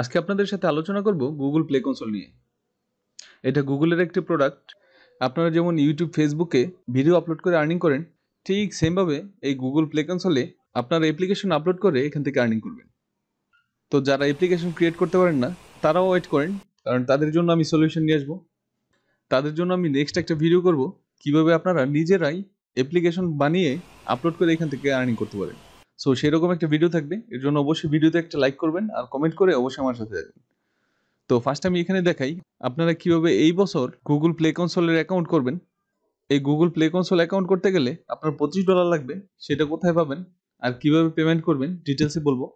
আজকে আপনাদের সাথে আলোচনা করব গুগল প্লে কনসোল নিয়ে এটা গুগলের একটি প্রোডাক্ট আপনারা যেমন ইউটিউব ফেসবুকে ভিডিও আপলোড করে আর্নিং করেন ঠিক সেমভাবে এই গুগল প্লে কনসোলে আপনার অ্যাপ্লিকেশন আপলোড করে এখান থেকে আর্নিং করবেন তো যারা অ্যাপ্লিকেশন ক্রিয়েট করতে পারেন না তারাও ওয়েট করেন কারণ তাদের জন্য আমি সলিউশন নিয়ে আসবো তাদের জন্য আমি নেক্সট একটা ভিডিও করব কিভাবে আপনারা নিজেরাই অ্যাপ্লিকেশন বানিয়ে আপলোড করে এখান থেকে আর্নিং করতে পারেন সো সেরকম একটা ভিডিও থাকবে এর জন্য অবশ্যই ভিডিওতে একটা লাইক করবেন আর কমেন্ট করে অবশ্যই আমার সাথে থাকবেন তো ফার্স্ট আমি এখানে দেখাই আপনারা কিভাবে এই বছর গুগল প্লে কনসোলের অ্যাকাউন্ট করবেন এই গুগল প্লে কনসোল অ্যাকাউন্ট করতে গেলে আপনার পঁচিশ ডলার লাগবে সেটা কোথায় পাবেন আর কিভাবে পেমেন্ট করবেন ডিটেলসে বলবো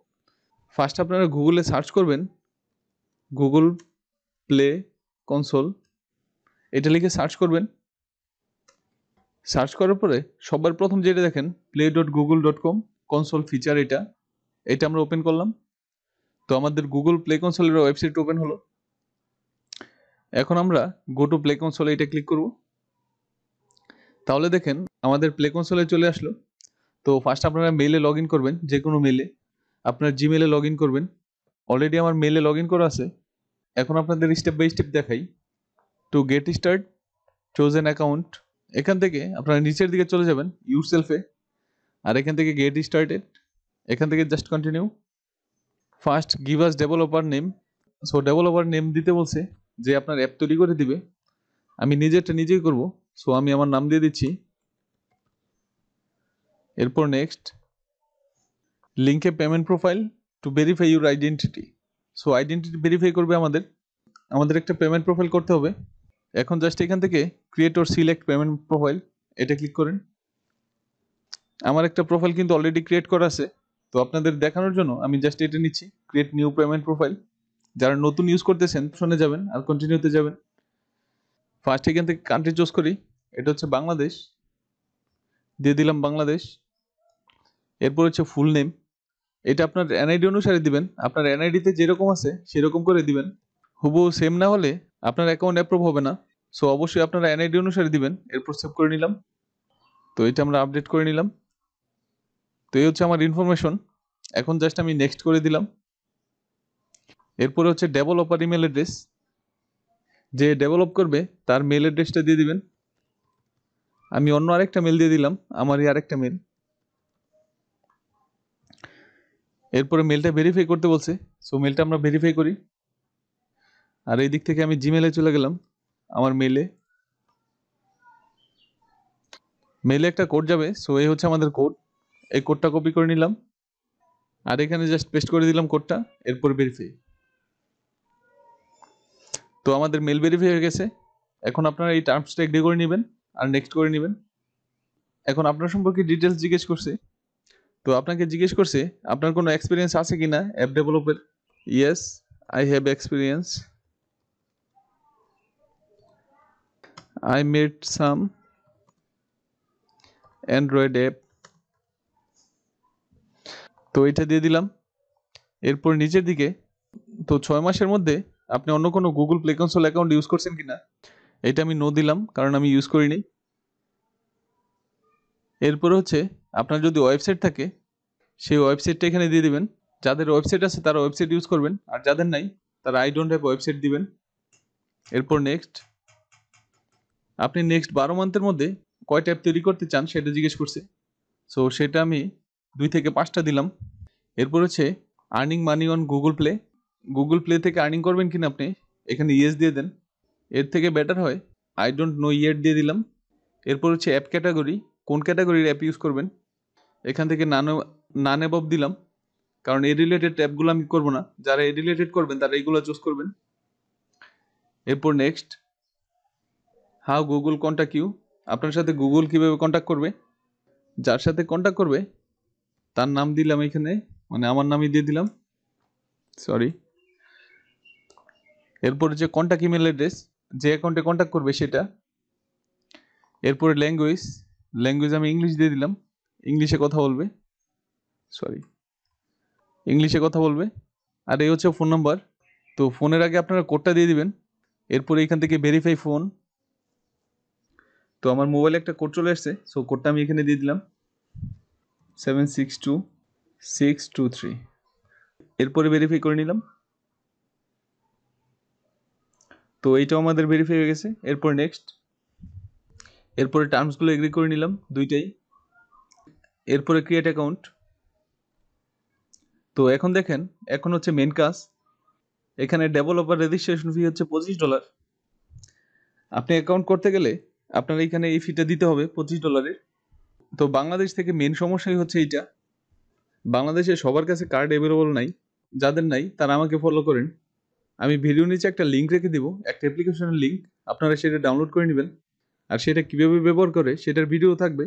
ফার্স্ট আপনারা গুগলে সার্চ করবেন গুগল প্লে কনসোল এটা লিখে সার্চ করবেন সার্চ করার পরে সবার প্রথম যেটা দেখেন play dot Google dot com console feature এটা এটা আমরা ওপেন করলাম তো আমাদের গুগল প্লে কনসোলের ওয়েবসাইট ওপেন হলো এখন আমরা গো টু প্লে কনসোলে এটা ক্লিক করব তাহলে দেখেন আমাদের প্লে কনসোলে চলে আসলো তো ফার্স্ট আপনারা মেলে লগ করবেন যে কোনো মেলে আপনার জিমেলে লগ করবেন অলরেডি আমার মেলে লগ ইন করা আছে এখন আপনাদের স্টেপ বাই স্টেপ দেখাই to get start choose account এখান থেকে আপনারা নিচের দিকে চলে যাবেন ইউর সেলফে আর এখান থেকে গেট স্টার্টেড এখান থেকে just continue first give us developer name so developer name দিতে বলছে যে আপনার অ্যাপ তৈরি করে দিবে আমি নিজেরটা নিজেই করব সো আমি আমার নাম দিয়ে দিচ্ছি এরপর নেক্সট লিঙ্কে payment profile to verify your identity so identity verify করবে আমাদের আমাদের একটা পেমেন্ট প্রোফাইল করতে হবে এখন জাস্ট এখান থেকে create or select payment profile এটা ক্লিক করেন আমার একটা প্রোফাইল কিন্তু অলরেডি ক্রিয়েট করা আছে তো আপনাদের দেখানোর জন্য আমি জাস্ট এটা নিচ্ছি ক্রিয়েট নিউ পেমেন্ট প্রোফাইল যারা নতুন ইউজ করতেছেন শুনে যাবেন আর কন্টিনিউতে যাবেন ফার্স্ট এখান থেকে কান্ট্রি চুজ করি এটা হচ্ছে বাংলাদেশ দিয়ে দিলাম বাংলাদেশ এরপর হচ্ছে ফুল নেম এটা আপনার এনআইডি অনুসারে দিবেন আপনার এনআইডিতে যেরকম আছে সেরকম করে দিবেন হুবু সেম না হলে আপনার অ্যাকাউন্ট অ্যাপ্রুভ হবে না সো অবশ্যই আপনারা এনআইডি অনুসারে দিবেন এরপর সেভ করে নিলাম তো এটা আমরা আপডেট করে নিলাম তো এই হচ্ছে আমার ইনফরমেশন এখন জাস্ট আমি নেক্সট করে দিলাম এরপরে হচ্ছে ডেভেলপার ইমেল অ্যাড্রেস যে ডেভেলপ করবে তার মেল অ্যাড্রেসটা দিয়ে দিবেন আমি অন্য আরেকটা মেল দিয়ে দিলাম আমারই আরেকটা মেল এরপরে মেলটা ভেরিফাই করতে বলছে সো মেলটা আমরা ভেরিফাই করি আর এই দিক থেকে আমি জিমেলে চলে গেলাম আমার মেলে মেলে একটা কোড যাবে সো এই হচ্ছে আমাদের কোড এই কোডটা কপি করে নিলাম আর এখানে জাস্ট পেস্ট করে দিলাম কোডটা এরপর ভেরিফাই তো আমাদের মেল ভেরিফাই হয়ে গেছে এখন আপনারা এই টার্মসটা এগ্রি করে নেবেন আর নেক্সট করে নেবেন এখন আপনার সম্পর্কে ডিটেলস জিজ্ঞেস করছে তো আপনাকে জিজ্ঞেস করছে আপনার কোনো এক্সপিরিয়েন্স আছে কি না অ্যাপ ডেভেলপের yes I have experience I made some Android app তো এটা দিয়ে দিলাম এরপর নিচের দিকে তো ছয় মাসের মধ্যে আপনি অন্য কোনো Google Play Console account use করছেন কিনা এটা আমি নো দিলাম কারণ আমি ইউজ করিনি এরপরে হচ্ছে আপনার যদি ওয়েবসাইট থাকে সেই ওয়েবসাইটটা এখানে দিয়ে দিবেন যাদের ওয়েবসাইট আছে তারা ওয়েবসাইট ইউজ করবেন আর যাদের নাই তারা আই ডোন্ট হ্যাভ ওয়েবসাইট দিবেন এরপর নেক্সট আপনি নেক্সট বারো মান্থের মধ্যে কয়টা অ্যাপ তৈরি করতে চান সেটা জিজ্ঞেস করছে সো সেটা আমি দুই থেকে পাঁচটা দিলাম এরপর হচ্ছে earning money on Google Play Google Play থেকে আর্নিং করবেন কিনা আপনি এখানে ইয়েস দিয়ে দেন এর থেকে বেটার হয় আই ডোন্ট নো ইয়েট দিয়ে দিলাম এরপর হচ্ছে অ্যাপ ক্যাটাগরি কোন ক্যাটাগরির অ্যাপ ইউজ করবেন এখান থেকে নানো নান অ্যাবভ দিলাম কারণ এ রিলেটেড অ্যাপগুলো আমি করবো না যারা এ রিলেটেড করবেন তারা এইগুলো চুজ করবেন এরপর next how Google contact you আপনার সাথে গুগল কীভাবে কন্ট্যাক্ট করবে যার সাথে কন্ট্যাক্ট করবে তার নাম দিলাম এখানে মানে আমার নামই দিয়ে দিলাম সরি এরপরে যে কন্ট্যাক্ট ইমেল অ্যাড্রেস যে অ্যাকাউন্টে কন্ট্যাক্ট করবে সেটা এরপরে ল্যাঙ্গুয়েজ ল্যাঙ্গুয়েজ আমি ইংলিশ দিয়ে দিলাম ইংলিশে কথা বলবে সরি ইংলিশে কথা বলবে আর এই হচ্ছে ফোন নাম্বার তো ফোনের আগে আপনারা কোডটা দিয়ে দিবেন এরপরে এখান থেকে ভেরিফাই ফোন তো আমার মোবাইলে একটা কোড চলে আসছে সো কোডটা আমি এখানে দিয়ে দিলাম seven six two six two three এরপরে ভেরিফাই করে নিলাম তো এইটাও আমাদের ভেরিফাই হয়ে গেছে এরপর নেক্সট এরপরে টার্মসগুলো এগ্রি করে নিলাম দুইটাই এরপরে ক্রিয়েট অ্যাকাউন্ট তো এখন দেখেন এখন হচ্ছে মেন কাজ এখানে ডেভেলপার রেজিস্ট্রেশন ফি হচ্ছে পঁচিশ ডলার আপনি অ্যাকাউন্ট করতে গেলে আপনার এখানে এই ফিটা দিতে হবে পঁচিশ ডলারের তো বাংলাদেশ থেকে মেন সমস্যাই হচ্ছে এইটা বাংলাদেশে সবার কাছে কার্ড অ্যাভেলেবল নাই যাদের নাই তারা আমাকে ফলো করেন আমি ভিডিও নিচে একটা লিঙ্ক রেখে দিব একটা অ্যাপ্লিকেশনের লিঙ্ক আপনারা সেটা ডাউনলোড করে নেবেন আর সেটা কীভাবে ব্যবহার করে সেটার ভিডিও থাকবে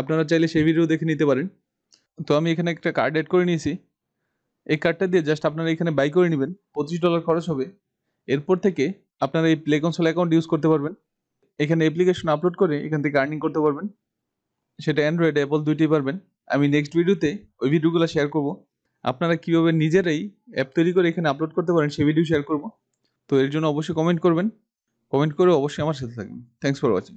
আপনারা চাইলে সেই ভিডিও দেখে নিতে পারেন তো আমি এখানে একটা কার্ড অ্যাড করে নিয়েছি এই কার্ডটা দিয়ে জাস্ট আপনারা এখানে বাই করে নেবেন পঁচিশ ডলার খরচ হবে এরপর থেকে আপনারা এই প্লে কনসোল অ্যাকাউন্ট ইউজ করতে পারবেন এখানে অ্যাপ্লিকেশন আপলোড করে এখান থেকে আর্নিং করতে পারবেন সেটা অ্যান্ড্রয়েড অ্যাপল দুইটি পারবেন আমি নেক্সট ভিডিওতে ওই ভিডিওগুলো শেয়ার করব আপনারা কীভাবে নিজেরাই অ্যাপ তৈরি করে এখানে আপলোড করতে পারেন সেই ভিডিও শেয়ার করব তো এর জন্য অবশ্যই কমেন্ট করবেন কমেন্ট করে অবশ্যই আমার সাথে থাকবেন থ্যাংকস ফর ওয়াচিং